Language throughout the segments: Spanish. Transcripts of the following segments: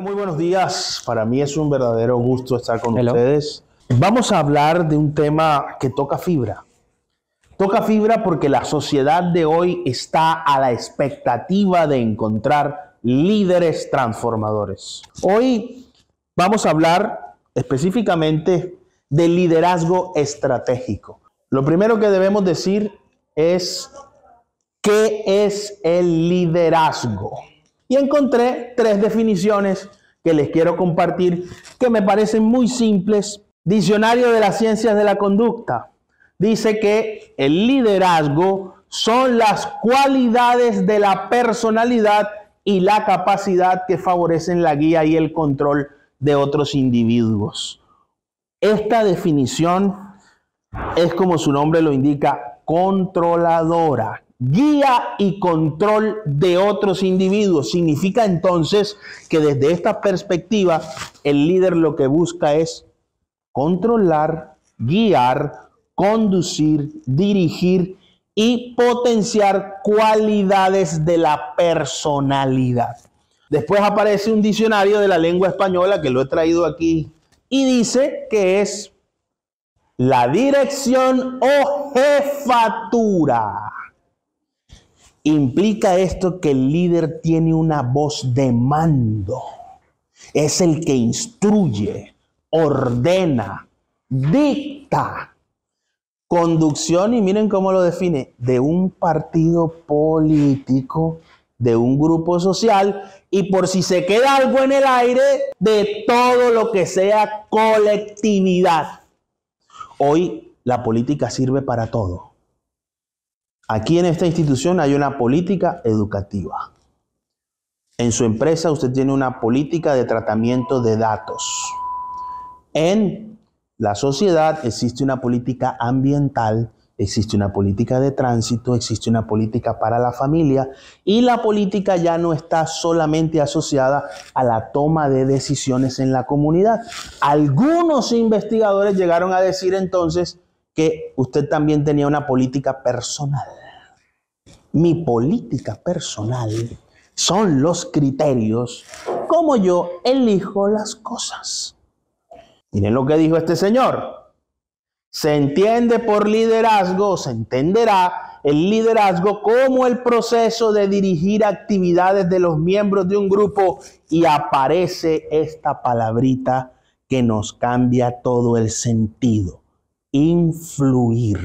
muy buenos días. Para mí es un verdadero gusto estar con ustedes. Vamos a hablar de un tema que toca fibra. Toca fibra porque la sociedad de hoy está a la expectativa de encontrar líderes transformadores. Hoy vamos a hablar específicamente del liderazgo estratégico. Lo primero que debemos decir es, ¿qué es el liderazgo? Y encontré tres definiciones que les quiero compartir que me parecen muy simples. Diccionario de las Ciencias de la Conducta dice que el liderazgo son las cualidades de la personalidad y la capacidad que favorecen la guía y el control de otros individuos. Esta definición es como su nombre lo indica, controladora guía y control de otros individuos. Significa entonces que desde esta perspectiva el líder lo que busca es controlar, guiar, conducir, dirigir y potenciar cualidades de la personalidad. Después aparece un diccionario de la lengua española que lo he traído aquí y dice que es la dirección o jefatura Implica esto que el líder tiene una voz de mando. Es el que instruye, ordena, dicta. Conducción, y miren cómo lo define, de un partido político, de un grupo social, y por si se queda algo en el aire, de todo lo que sea colectividad. Hoy la política sirve para todo Aquí en esta institución hay una política educativa. En su empresa usted tiene una política de tratamiento de datos. En la sociedad existe una política ambiental, existe una política de tránsito, existe una política para la familia y la política ya no está solamente asociada a la toma de decisiones en la comunidad. Algunos investigadores llegaron a decir entonces que usted también tenía una política personal mi política personal son los criterios como yo elijo las cosas. Miren lo que dijo este señor. Se entiende por liderazgo, se entenderá el liderazgo como el proceso de dirigir actividades de los miembros de un grupo y aparece esta palabrita que nos cambia todo el sentido, influir.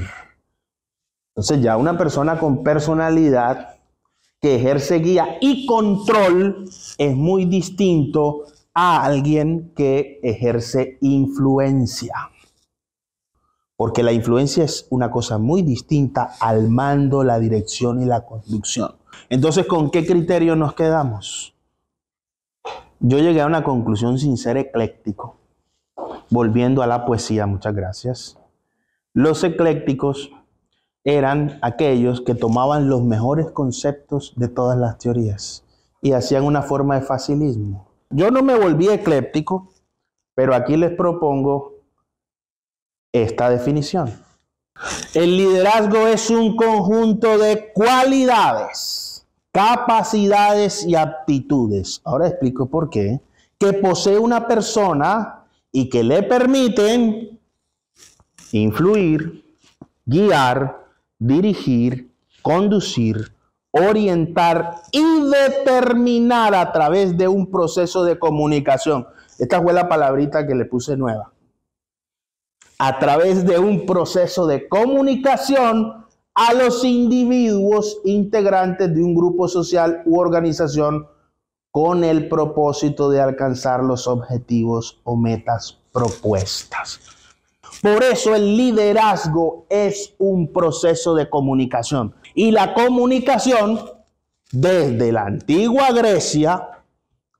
Entonces ya una persona con personalidad que ejerce guía y control es muy distinto a alguien que ejerce influencia. Porque la influencia es una cosa muy distinta al mando, la dirección y la conducción. Entonces, ¿con qué criterio nos quedamos? Yo llegué a una conclusión sin ser ecléctico. Volviendo a la poesía, muchas gracias. Los eclécticos eran aquellos que tomaban los mejores conceptos de todas las teorías y hacían una forma de facilismo. Yo no me volví ecléptico, pero aquí les propongo esta definición. El liderazgo es un conjunto de cualidades, capacidades y aptitudes. Ahora explico por qué. Que posee una persona y que le permiten influir, guiar, dirigir, conducir, orientar y determinar a través de un proceso de comunicación. Esta fue la palabrita que le puse nueva. A través de un proceso de comunicación a los individuos integrantes de un grupo social u organización con el propósito de alcanzar los objetivos o metas propuestas. Por eso el liderazgo es un proceso de comunicación. Y la comunicación desde la antigua Grecia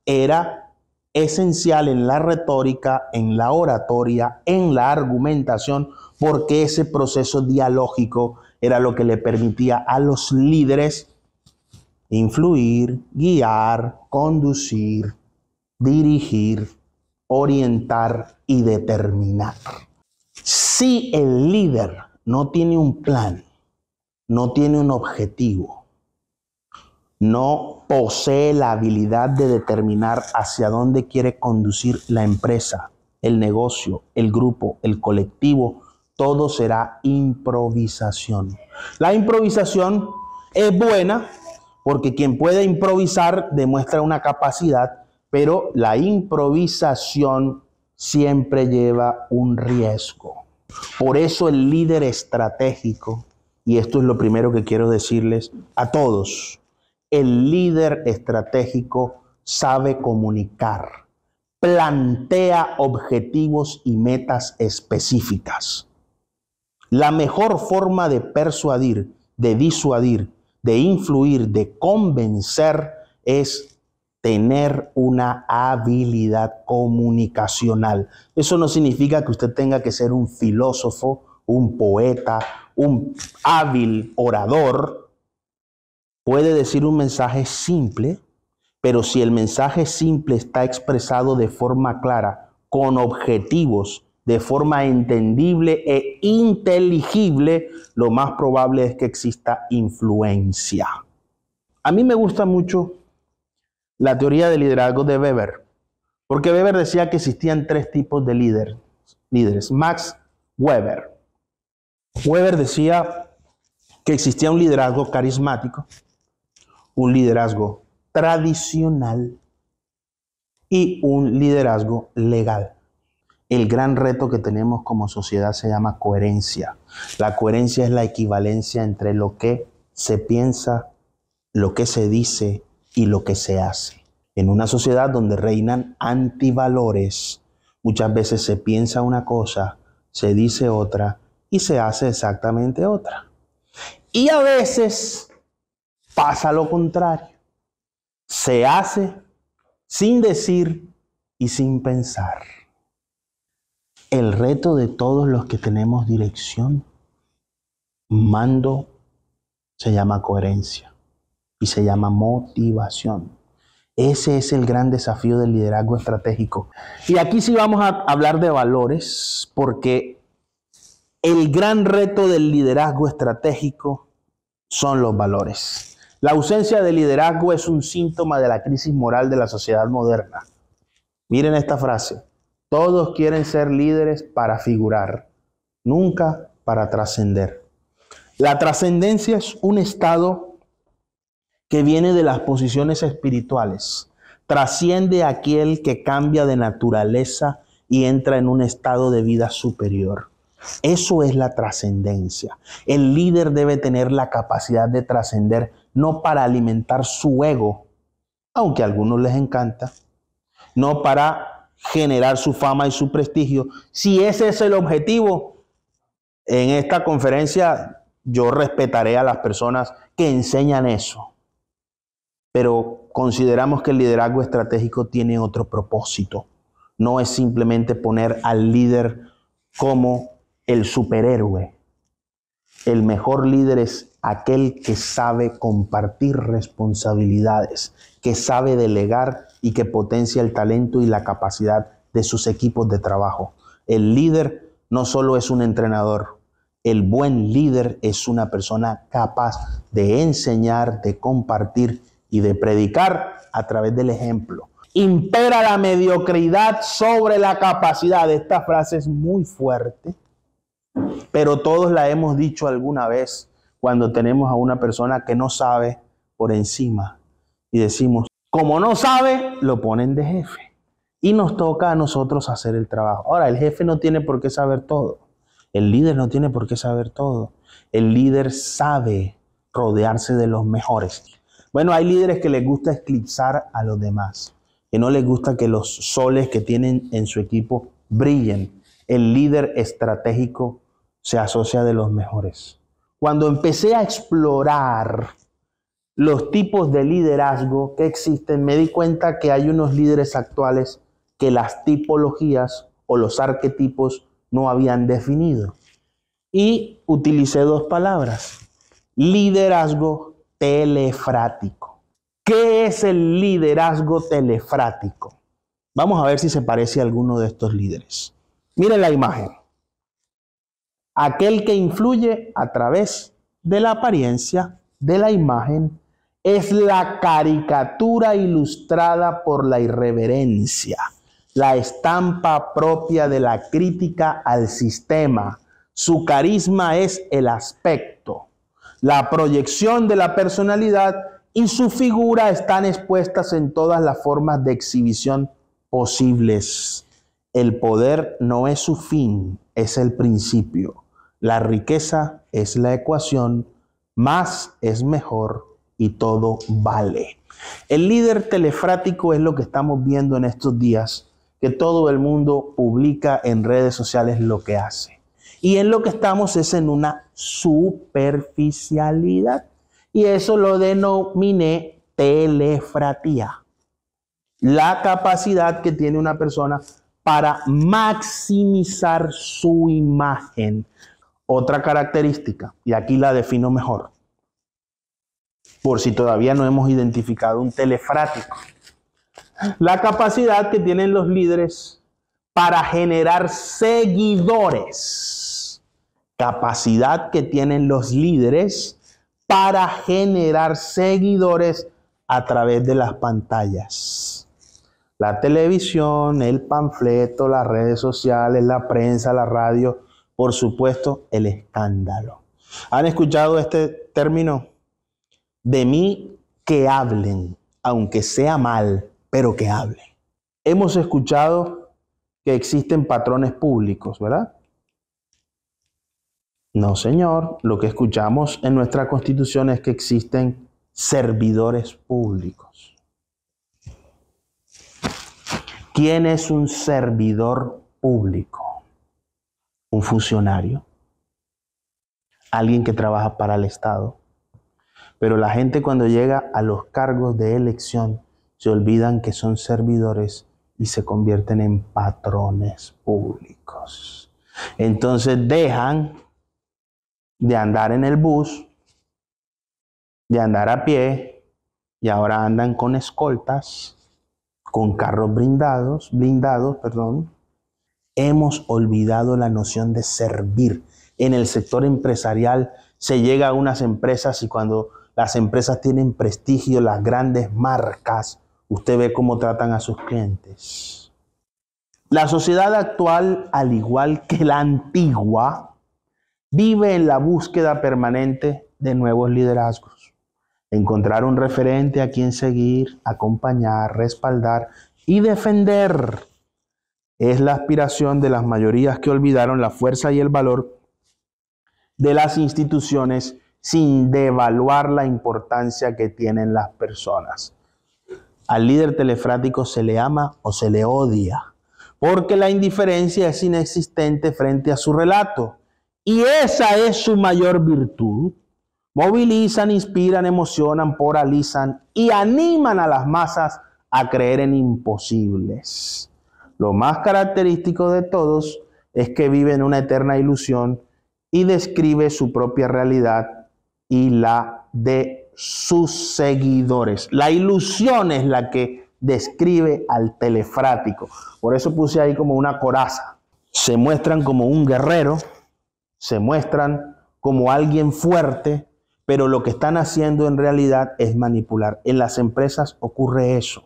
era esencial en la retórica, en la oratoria, en la argumentación, porque ese proceso dialógico era lo que le permitía a los líderes influir, guiar, conducir, dirigir, orientar y determinar. Si el líder no tiene un plan, no tiene un objetivo, no posee la habilidad de determinar hacia dónde quiere conducir la empresa, el negocio, el grupo, el colectivo, todo será improvisación. La improvisación es buena porque quien puede improvisar demuestra una capacidad, pero la improvisación siempre lleva un riesgo. Por eso el líder estratégico, y esto es lo primero que quiero decirles a todos, el líder estratégico sabe comunicar, plantea objetivos y metas específicas. La mejor forma de persuadir, de disuadir, de influir, de convencer es tener una habilidad comunicacional. Eso no significa que usted tenga que ser un filósofo, un poeta, un hábil orador. Puede decir un mensaje simple, pero si el mensaje simple está expresado de forma clara, con objetivos, de forma entendible e inteligible, lo más probable es que exista influencia. A mí me gusta mucho la teoría del liderazgo de Weber, porque Weber decía que existían tres tipos de líderes. Max Weber. Weber decía que existía un liderazgo carismático, un liderazgo tradicional y un liderazgo legal. El gran reto que tenemos como sociedad se llama coherencia. La coherencia es la equivalencia entre lo que se piensa, lo que se dice y lo que se hace. En una sociedad donde reinan antivalores, muchas veces se piensa una cosa, se dice otra y se hace exactamente otra. Y a veces pasa lo contrario. Se hace sin decir y sin pensar. El reto de todos los que tenemos dirección, mando, se llama coherencia y se llama motivación. Ese es el gran desafío del liderazgo estratégico. Y aquí sí vamos a hablar de valores porque el gran reto del liderazgo estratégico son los valores. La ausencia de liderazgo es un síntoma de la crisis moral de la sociedad moderna. Miren esta frase. Todos quieren ser líderes para figurar, nunca para trascender. La trascendencia es un estado que viene de las posiciones espirituales, trasciende a aquel que cambia de naturaleza y entra en un estado de vida superior. Eso es la trascendencia. El líder debe tener la capacidad de trascender, no para alimentar su ego, aunque a algunos les encanta, no para generar su fama y su prestigio. Si ese es el objetivo, en esta conferencia yo respetaré a las personas que enseñan eso pero consideramos que el liderazgo estratégico tiene otro propósito. No es simplemente poner al líder como el superhéroe. El mejor líder es aquel que sabe compartir responsabilidades, que sabe delegar y que potencia el talento y la capacidad de sus equipos de trabajo. El líder no solo es un entrenador, el buen líder es una persona capaz de enseñar, de compartir y de predicar a través del ejemplo. Impera la mediocridad sobre la capacidad. Esta frase es muy fuerte, pero todos la hemos dicho alguna vez cuando tenemos a una persona que no sabe por encima y decimos, como no sabe, lo ponen de jefe. Y nos toca a nosotros hacer el trabajo. Ahora, el jefe no tiene por qué saber todo. El líder no tiene por qué saber todo. El líder sabe rodearse de los mejores. Bueno, hay líderes que les gusta eclipsar a los demás, que no les gusta que los soles que tienen en su equipo brillen. El líder estratégico se asocia de los mejores. Cuando empecé a explorar los tipos de liderazgo que existen, me di cuenta que hay unos líderes actuales que las tipologías o los arquetipos no habían definido. Y utilicé dos palabras, liderazgo telefrático. ¿Qué es el liderazgo telefrático? Vamos a ver si se parece a alguno de estos líderes. Miren la imagen. Aquel que influye a través de la apariencia, de la imagen, es la caricatura ilustrada por la irreverencia, la estampa propia de la crítica al sistema. Su carisma es el aspecto. La proyección de la personalidad y su figura están expuestas en todas las formas de exhibición posibles. El poder no es su fin, es el principio. La riqueza es la ecuación, más es mejor y todo vale. El líder telefrático es lo que estamos viendo en estos días, que todo el mundo publica en redes sociales lo que hace. Y en lo que estamos es en una superficialidad. Y eso lo denominé telefratía. La capacidad que tiene una persona para maximizar su imagen. Otra característica, y aquí la defino mejor, por si todavía no hemos identificado un telefrático. La capacidad que tienen los líderes para generar seguidores capacidad que tienen los líderes para generar seguidores a través de las pantallas. La televisión, el panfleto, las redes sociales, la prensa, la radio, por supuesto, el escándalo. ¿Han escuchado este término? De mí que hablen, aunque sea mal, pero que hablen. Hemos escuchado que existen patrones públicos, ¿verdad? No, señor, lo que escuchamos en nuestra constitución es que existen servidores públicos. ¿Quién es un servidor público? Un funcionario, alguien que trabaja para el Estado. Pero la gente cuando llega a los cargos de elección se olvidan que son servidores y se convierten en patrones públicos. Entonces dejan de andar en el bus, de andar a pie, y ahora andan con escoltas, con carros blindados, blindados, perdón. Hemos olvidado la noción de servir. En el sector empresarial se llega a unas empresas y cuando las empresas tienen prestigio, las grandes marcas, usted ve cómo tratan a sus clientes. La sociedad actual, al igual que la antigua, Vive en la búsqueda permanente de nuevos liderazgos. Encontrar un referente a quien seguir, acompañar, respaldar y defender es la aspiración de las mayorías que olvidaron la fuerza y el valor de las instituciones sin devaluar la importancia que tienen las personas. Al líder telefrático se le ama o se le odia, porque la indiferencia es inexistente frente a su relato y esa es su mayor virtud. Movilizan, inspiran, emocionan, poralizan y animan a las masas a creer en imposibles. Lo más característico de todos es que viven una eterna ilusión y describe su propia realidad y la de sus seguidores. La ilusión es la que describe al telefrático. Por eso puse ahí como una coraza. Se muestran como un guerrero se muestran como alguien fuerte, pero lo que están haciendo en realidad es manipular. En las empresas ocurre eso.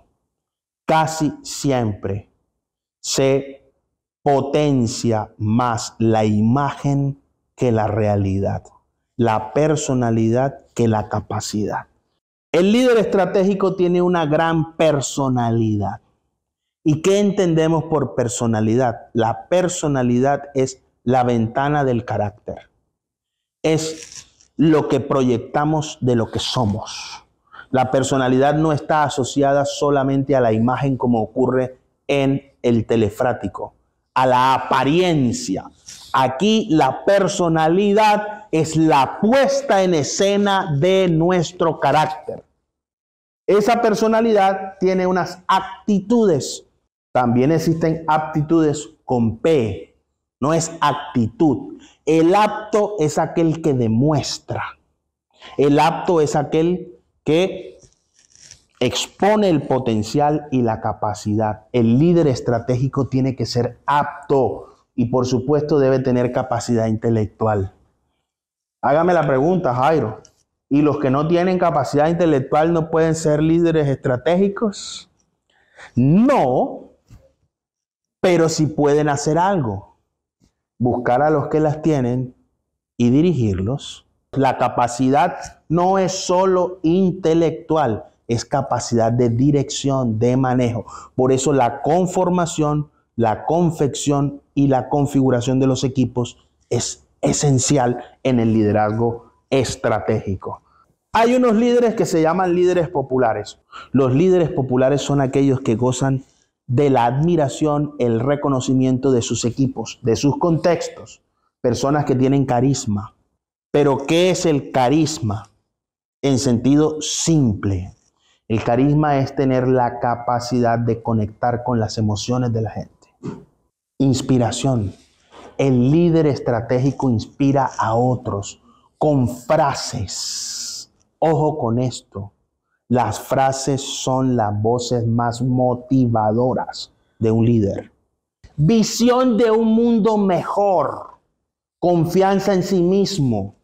Casi siempre se potencia más la imagen que la realidad, la personalidad que la capacidad. El líder estratégico tiene una gran personalidad. ¿Y qué entendemos por personalidad? La personalidad es la ventana del carácter. Es lo que proyectamos de lo que somos. La personalidad no está asociada solamente a la imagen como ocurre en el telefrático, a la apariencia. Aquí la personalidad es la puesta en escena de nuestro carácter. Esa personalidad tiene unas actitudes. También existen aptitudes con P, no es actitud. El apto es aquel que demuestra. El apto es aquel que expone el potencial y la capacidad. El líder estratégico tiene que ser apto y por supuesto debe tener capacidad intelectual. Hágame la pregunta, Jairo. ¿Y los que no tienen capacidad intelectual no pueden ser líderes estratégicos? No, pero sí pueden hacer algo buscar a los que las tienen y dirigirlos. La capacidad no es solo intelectual, es capacidad de dirección, de manejo. Por eso la conformación, la confección y la configuración de los equipos es esencial en el liderazgo estratégico. Hay unos líderes que se llaman líderes populares. Los líderes populares son aquellos que gozan de la admiración, el reconocimiento de sus equipos, de sus contextos, personas que tienen carisma. Pero ¿qué es el carisma? En sentido simple. El carisma es tener la capacidad de conectar con las emociones de la gente. Inspiración. El líder estratégico inspira a otros con frases. Ojo con esto. Las frases son las voces más motivadoras de un líder. Visión de un mundo mejor, confianza en sí mismo,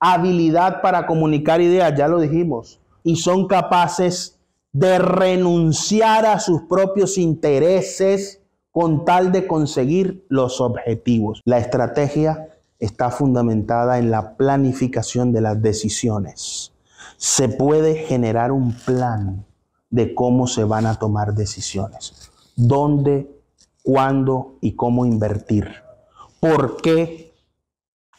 habilidad para comunicar ideas, ya lo dijimos, y son capaces de renunciar a sus propios intereses con tal de conseguir los objetivos. La estrategia está fundamentada en la planificación de las decisiones se puede generar un plan de cómo se van a tomar decisiones, dónde, cuándo y cómo invertir, por qué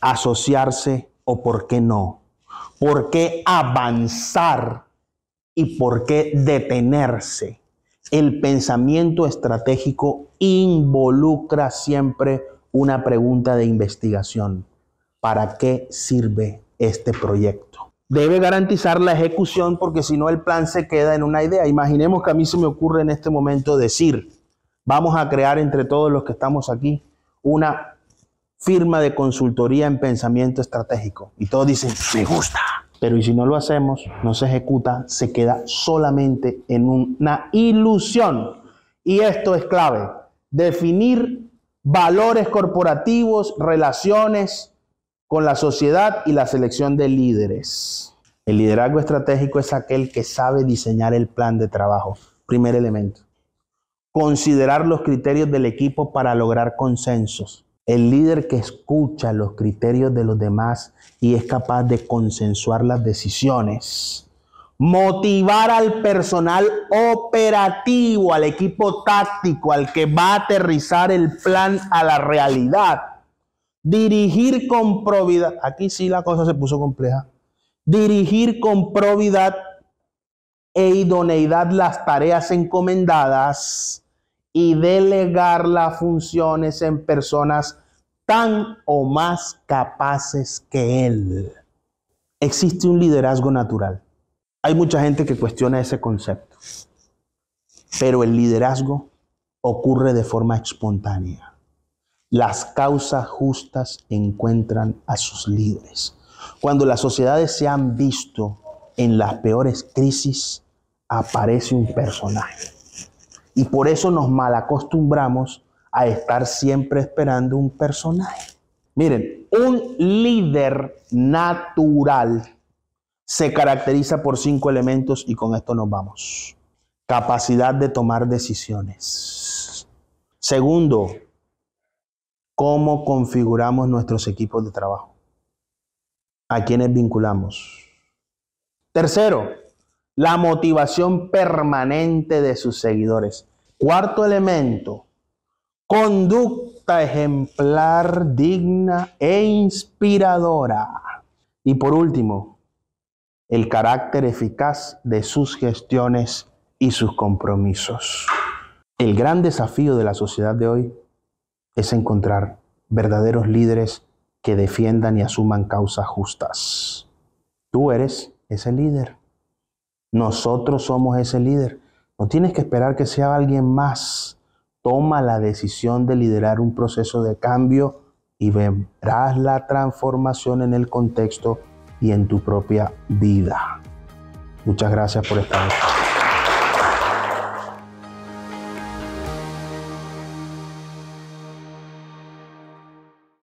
asociarse o por qué no, por qué avanzar y por qué detenerse. El pensamiento estratégico involucra siempre una pregunta de investigación. ¿Para qué sirve este proyecto? debe garantizar la ejecución porque si no el plan se queda en una idea. Imaginemos que a mí se me ocurre en este momento decir, vamos a crear entre todos los que estamos aquí una firma de consultoría en pensamiento estratégico. Y todos dicen, me gusta. Pero y si no lo hacemos, no se ejecuta, se queda solamente en una ilusión. Y esto es clave, definir valores corporativos, relaciones, con la sociedad y la selección de líderes. El liderazgo estratégico es aquel que sabe diseñar el plan de trabajo. Primer elemento. Considerar los criterios del equipo para lograr consensos. El líder que escucha los criterios de los demás y es capaz de consensuar las decisiones. Motivar al personal operativo, al equipo táctico, al que va a aterrizar el plan a la realidad dirigir con probidad. Aquí sí la cosa se puso compleja. Dirigir con probidad e idoneidad las tareas encomendadas y delegar las funciones en personas tan o más capaces que él. Existe un liderazgo natural. Hay mucha gente que cuestiona ese concepto, pero el liderazgo ocurre de forma espontánea. Las causas justas encuentran a sus líderes. Cuando las sociedades se han visto en las peores crisis, aparece un personaje. Y por eso nos malacostumbramos a estar siempre esperando un personaje. Miren, un líder natural se caracteriza por cinco elementos y con esto nos vamos. Capacidad de tomar decisiones. Segundo, cómo configuramos nuestros equipos de trabajo, a quienes vinculamos. Tercero, la motivación permanente de sus seguidores. Cuarto elemento, conducta ejemplar, digna e inspiradora. Y por último, el carácter eficaz de sus gestiones y sus compromisos. El gran desafío de la sociedad de hoy es encontrar verdaderos líderes que defiendan y asuman causas justas. Tú eres ese líder. Nosotros somos ese líder. No tienes que esperar que sea alguien más. Toma la decisión de liderar un proceso de cambio y verás la transformación en el contexto y en tu propia vida. Muchas gracias por estar aquí.